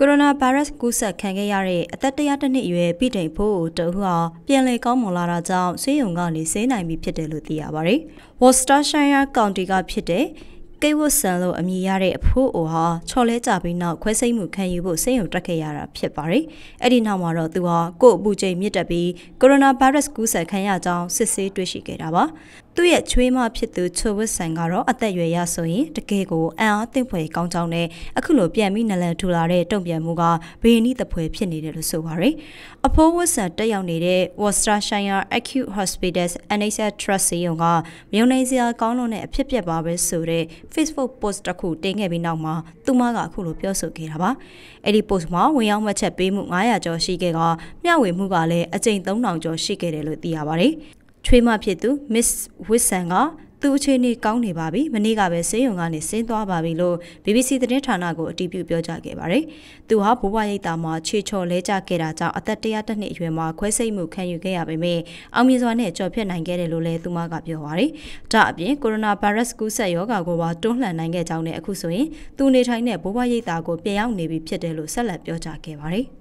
ကိုရိုနာဗိုင်းရပ်စ်ကူးစက်ခံခဲ့ရတဲ့အသက်102နှစ်အရွယ်ပြည်တိန်ဖိုးတို့ဟာပြန်လည်ကောင်းမွန်လာတာကြောင့်ဆေးရုံကနေဆေးနိုင်ပြီဖြစ်တယ်လို့သိရပါတယ်။ Worcestershire County ကဖြစ်တဲ့ကိဝတ်ဆန်လို့အမည်ရတဲ့အဖိုးအိုဟာချော်လဲကြပြီးနောက်ခွဲစိတ်မှုခံယူဖို့စိတ်ယုံတက်ခဲ့ရတာဖြစ်ပါတယ်။အဲ့ဒီနောက်မှာတော့သူဟာကို့အပူချိန်မြင့်တက်ပြီးကိုရိုနာဗိုင်းရပ်စ်ကူးစက်ခံရကြောင်းစစ်ဆေးတွေ့ရှိခဲ့တာပါ။သူ့ရဲ့ချွေးမဖြစ်သူချိုဝတ်ဆန်ကတော့အသက်အရွယ်ရဆိုရင်တကယ်ကိုအံ့အားသင့်ဖွယ်ကောင်းကြောင်းနဲ့အခုလိုပြန်ပြီးနလန်ထူလာတဲ့တုံ့ပြန်မှုကဘေးနီးသဖွယ်ဖြစ်နေတယ်လို့ဆိုပါရယ်အဖိုးဝတ်ဆန်တက်ရောက်နေတဲ့ Worcestershire Acute Hospitals NHS Trust စီယုံကမြုံနေစရာကောင်းလွန်တဲ့အဖြစ်ပြက်ပါပဲဆိုတဲ့ Facebook post တစ်ခုတင်ခဲ့ပြီးနောက်မှာသူမကအခုလိုပြောဆိုခဲ့တာပါအဲ့ဒီ post မှာဝင်ရောက်မှတ်ချက်ပေးမှု900ကျော်ရှိခဲ့ကမျှဝေမှုကလည်းအကြိမ်3000ကျော်ရှိခဲ့တယ်လို့သိရပါတယ်ချွေးမဖြစ်သူ Miss Wilson ကသူအခြေအနေကောင်းနေပါပြီမနေ့ကပဲစေယုံကနေဆင်းသွားပါပြီလို့ BBC သတင်းဌာနကိုအတည်ပြုပြောကြားခဲ့ပါတယ်။သူဟာဘိုးဘွားရိပ်သာမှာခြေချော်လဲကျခဲ့တာကြောင့်အသက်101နှစ်အရွယ်မှာခွဲစိတ်မှုခံယူခဲ့ရပေမဲ့အောင်မြင်စွာနဲ့ကြော်ဖြတ်နိုင်ခဲ့တယ်လို့လည်းသူမကပြောပါတယ်။ဒါအပြင်ကိုရိုနာဗိုင်းရပ်စ်ကူးစက်ရောဂါကိုပါတွန်းလှန်နိုင်ခဲ့ကြောင်းနဲ့အခုဆိုရင်သူနေထိုင်တဲ့ဘိုးဘွားရိပ်သာကိုပြန်ရောက်နေပြီဖြစ်တယ်လို့ဆက်လက်ပြောကြားခဲ့ပါတယ်။